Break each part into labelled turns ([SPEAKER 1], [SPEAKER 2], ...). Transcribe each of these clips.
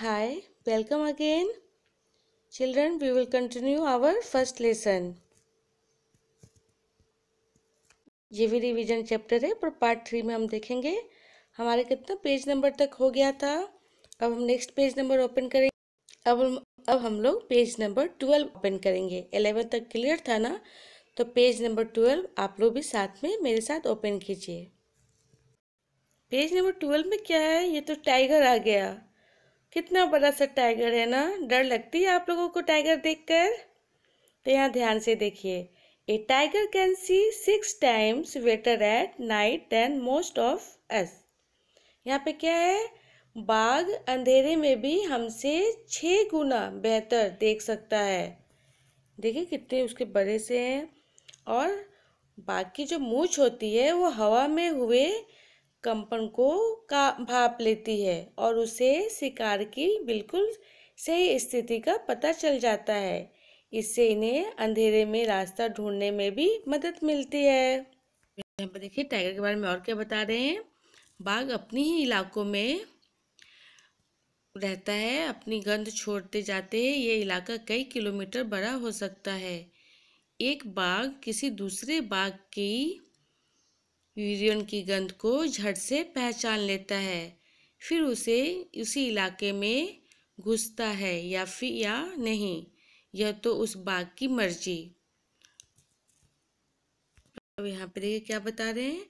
[SPEAKER 1] Hi, welcome again. Children, we will continue our first lesson. ये भी revision chapter है पर पार्ट थ्री में हम देखेंगे हमारा कितना पेज नंबर तक हो गया था अब हम नेक्स्ट पेज नंबर ओपन करेंगे अब हम अब हम लोग पेज नंबर ट्वेल्व ओपन करेंगे एलेवन तक क्लियर था ना तो पेज नंबर ट्वेल्व आप लोग भी साथ में मेरे साथ ओपन कीजिए पेज नंबर ट्वेल्व में क्या है ये तो टाइगर आ गया कितना बड़ा सा टाइगर है ना डर लगती है आप लोगों को टाइगर देखकर तो यहाँ ध्यान से देखिए a tiger can see six times better at night than most of us यहाँ पे क्या है बाघ अंधेरे में भी हमसे छः गुना बेहतर देख सकता है देखिए कितने उसके बड़े से हैं और बाघ की जो मूछ होती है वो हवा में हुए कंपन को का भाप लेती है और उसे शिकार की बिल्कुल सही स्थिति का पता चल जाता है इससे इन्हें अंधेरे में रास्ता ढूंढने में भी मदद मिलती है यहाँ पर देखिए टाइगर के बारे में और क्या बता रहे हैं बाघ अपने ही इलाकों में रहता है अपनी गंध छोड़ते जाते हैं ये इलाका कई किलोमीटर बड़ा हो सकता है एक बाघ किसी दूसरे बाघ की यूरियन की गंध को झट से पहचान लेता है फिर उसे उसी इलाके में घुसता है या फिर या नहीं यह तो उस बाग की मर्जी अब यहाँ पर देखिए क्या बता रहे हैं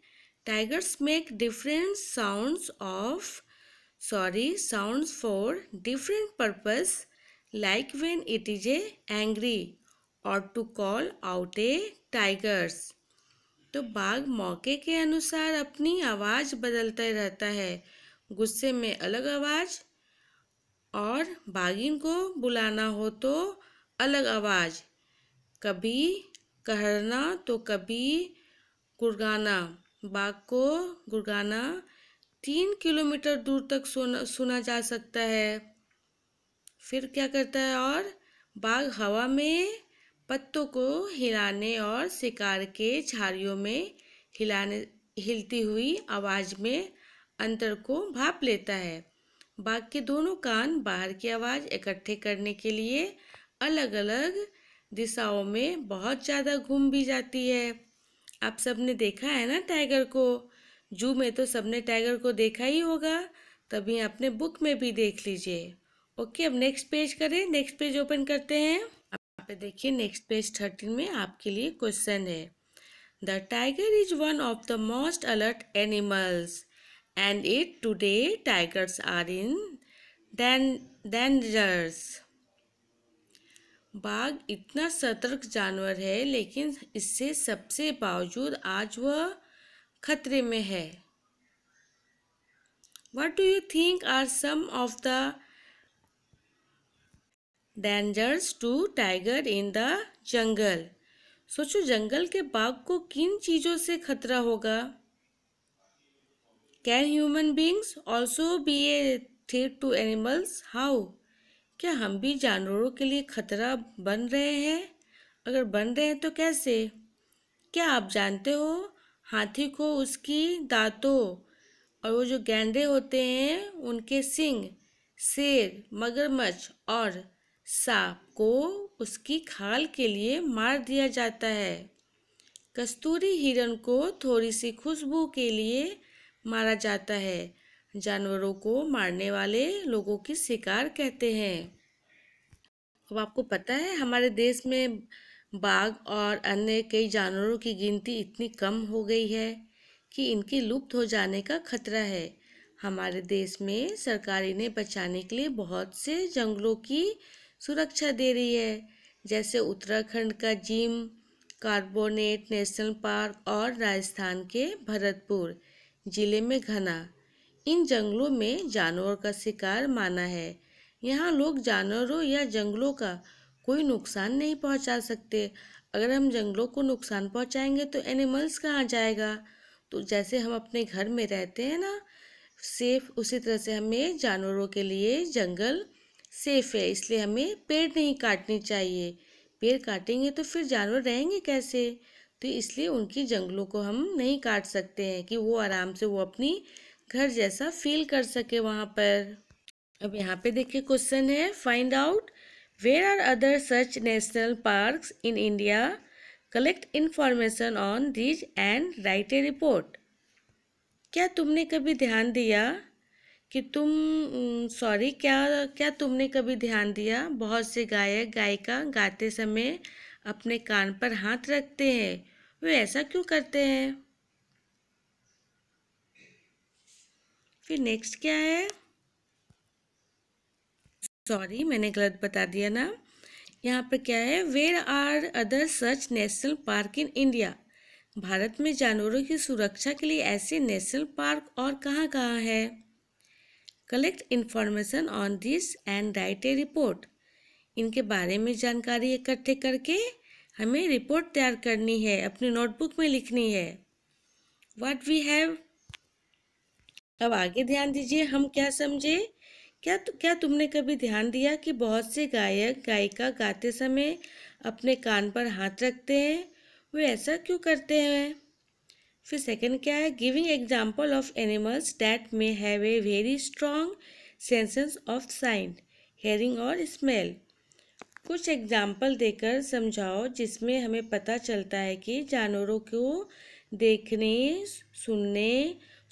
[SPEAKER 1] tigers make different sounds of sorry sounds for different purpose like when it is a angry और to call out a tigers तो बाघ मौके के अनुसार अपनी आवाज़ बदलता रहता है गुस्से में अलग आवाज़ और बाघिन को बुलाना हो तो अलग आवाज़ कभी कहरना तो कभी गुरगाना बाघ को गुरगाना तीन किलोमीटर दूर तक सुना सुना जा सकता है फिर क्या करता है और बाघ हवा में पत्तों को हिलाने और शिकार के झाड़ियों में हिलाने हिलती हुई आवाज़ में अंतर को भाप लेता है बाघ के दोनों कान बाहर की आवाज़ इकट्ठे करने के लिए अलग अलग दिशाओं में बहुत ज़्यादा घूम भी जाती है आप सबने देखा है ना टाइगर को जू में तो सबने टाइगर को देखा ही होगा तभी अपने बुक में भी देख लीजिए ओके अब नेक्स्ट पेज करें नेक्स्ट पेज ओपन करते हैं पे देखिए नेक्स्ट पेज थर्टीन में आपके लिए क्वेश्चन है the tiger is one of the most alert animals and it today tigers are in dangers बाघ इतना सतर्क जानवर है लेकिन इससे सबसे बावजूद आज वह खतरे में है what do you think are some of the dangers to tiger in the jungle सोचो जंगल के बाघ को किन चीज़ों से खतरा होगा can human beings also be a threat to animals how क्या हम भी जानवरों के लिए खतरा बन रहे हैं अगर बन रहे हैं तो कैसे क्या आप जानते हो हाथी को उसकी दांतों और वो जो गेंदे होते हैं उनके सिंग शेर मगरमच्छ और सांप को उसकी खाल के लिए मार दिया जाता है कस्तूरी हिरण को थोड़ी सी खुशबू के लिए मारा जाता है जानवरों को मारने वाले लोगों की शिकार कहते हैं अब आपको पता है हमारे देश में बाघ और अन्य कई जानवरों की गिनती इतनी कम हो गई है कि इनकी लुप्त हो जाने का खतरा है हमारे देश में सरकारी ने बचाने के लिए बहुत से जंगलों की सुरक्षा दे रही है जैसे उत्तराखंड का जिम कार्बोनेट नेशनल पार्क और राजस्थान के भरतपुर जिले में घना इन जंगलों में जानवर का शिकार माना है यहाँ लोग जानवरों या जंगलों का कोई नुकसान नहीं पहुँचा सकते अगर हम जंगलों को नुकसान पहुँचाएंगे तो एनिमल्स कहाँ जाएगा तो जैसे हम अपने घर में रहते हैं ना सेफ उसी तरह से हमें जानवरों के लिए जंगल सेफ़ है इसलिए हमें पेड़ नहीं काटने चाहिए पेड़ काटेंगे तो फिर जानवर रहेंगे कैसे तो इसलिए उनकी जंगलों को हम नहीं काट सकते हैं कि वो आराम से वो अपनी घर जैसा फील कर सके वहाँ पर अब यहाँ पे देखिए क्वेश्चन है find out where are other such national parks in India collect information on these and write a report क्या तुमने कभी ध्यान दिया कि तुम सॉरी क्या क्या तुमने कभी ध्यान दिया बहुत से गायक गायिका गाते समय अपने कान पर हाथ रखते हैं वे ऐसा क्यों करते हैं फिर नेक्स्ट क्या है सॉरी मैंने गलत बता दिया ना यहाँ पर क्या है where are other such national park in India भारत में जानवरों की सुरक्षा के लिए ऐसे नेशनल पार्क और कहाँ कहाँ है collect information on this and write a report इनके बारे में जानकारी इकट्ठे करके हमें रिपोर्ट तैयार करनी है अपनी नोटबुक में लिखनी है वट वी हैव अब आगे ध्यान दीजिए हम क्या समझे क्या तु, क्या तुमने कभी ध्यान दिया कि बहुत से गायक गायिका गाते समय अपने कान पर हाथ रखते हैं वे ऐसा क्यों करते हैं फिर सेकंड क्या है giving example of animals that may have a very strong senses of sight hearing और स्मेल कुछ एग्जाम्पल देकर समझाओ जिसमें हमें पता चलता है कि जानवरों को देखने सुनने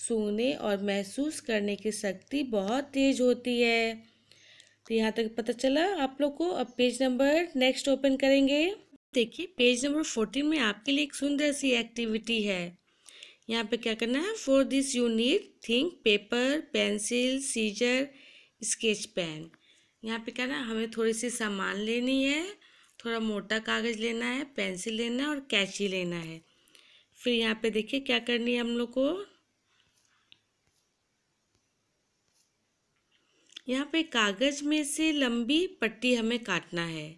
[SPEAKER 1] सूंघने और महसूस करने की शक्ति बहुत तेज होती है तो यहाँ तक पता चला आप लोग को अब पेज नंबर नेक्स्ट ओपन करेंगे देखिए पेज नंबर फोर्टीन में आपके लिए एक सुंदर सी एक्टिविटी है यहाँ पे क्या करना है for this you need thick paper pencil scissor sketch pen यहाँ पे क्या ना हमें थोड़ी सी सामान लेनी है थोड़ा मोटा कागज़ लेना है पेंसिल लेना है और कैची लेना है फिर यहाँ पे देखिए क्या करनी है हम लोग को यहाँ पे कागज़ में से लंबी पट्टी हमें काटना है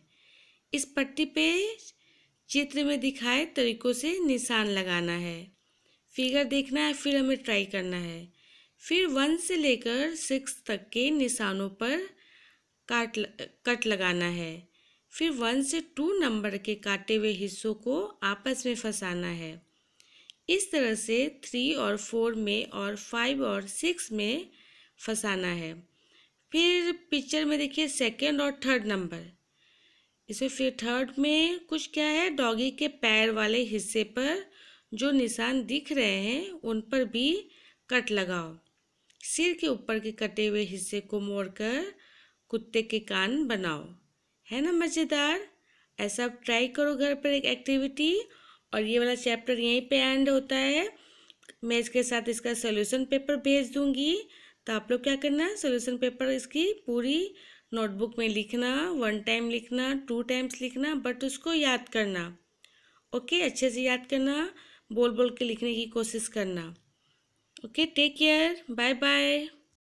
[SPEAKER 1] इस पट्टी पे चित्र में दिखाए तरीक़ों से निशान लगाना है फिगर देखना है फिर हमें ट्राई करना है फिर वन से लेकर सिक्स तक के निशानों पर काट कट लगाना है फिर वन से टू नंबर के काटे हुए हिस्सों को आपस में फंसाना है इस तरह से थ्री और फोर में और फाइव और सिक्स में फंसाना है फिर पिक्चर में देखिए सेकंड और थर्ड नंबर इसमें फिर थर्ड में कुछ क्या है डॉगी के पैर वाले हिस्से पर जो निशान दिख रहे हैं उन पर भी कट लगाओ सिर के ऊपर के कटे हुए हिस्से को मोड़कर कुत्ते के कान बनाओ है ना मज़ेदार ऐसा आप ट्राई करो घर पर एक एक्टिविटी और ये वाला चैप्टर यहीं पे एंड होता है मैं इसके साथ इसका सोल्यूशन पेपर भेज दूँगी तो आप लोग क्या करना सोल्यूशन पेपर इसकी पूरी नोटबुक में लिखना वन टाइम लिखना टू टाइम्स लिखना बट उसको याद करना ओके अच्छे से याद करना बोल बोल के लिखने की कोशिश करना okay take care bye bye